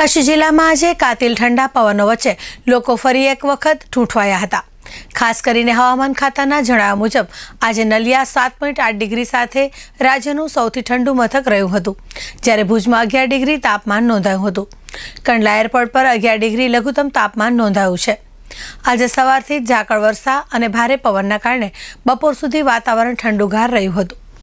કચ્છ જિલ્લામાં આજે કાતિલ ઠંડા પવનો વચ્ચે લોકો ફરી એક વખત ઠૂંઠવાયા હતા ખાસ કરીને હવામાન ખાતાના જણાવ્યા મુજબ આજે નલિયા સાત પોઈન્ટ આઠ ડિગ્રી સાથે રાજ્યનું સૌથી ઠંડુ મથક રહ્યું હતું જ્યારે ભુજમાં અગિયાર ડિગ્રી તાપમાન નોંધાયું હતું કંડલા એરપોર્ટ પર અગિયાર ડિગ્રી લઘુત્તમ તાપમાન નોંધાયું છે આજે સવારથી જ ઝાકળ વરસા અને ભારે પવનના કારણે બપોર સુધી વાતાવરણ ઠંડુગાર રહ્યું હતું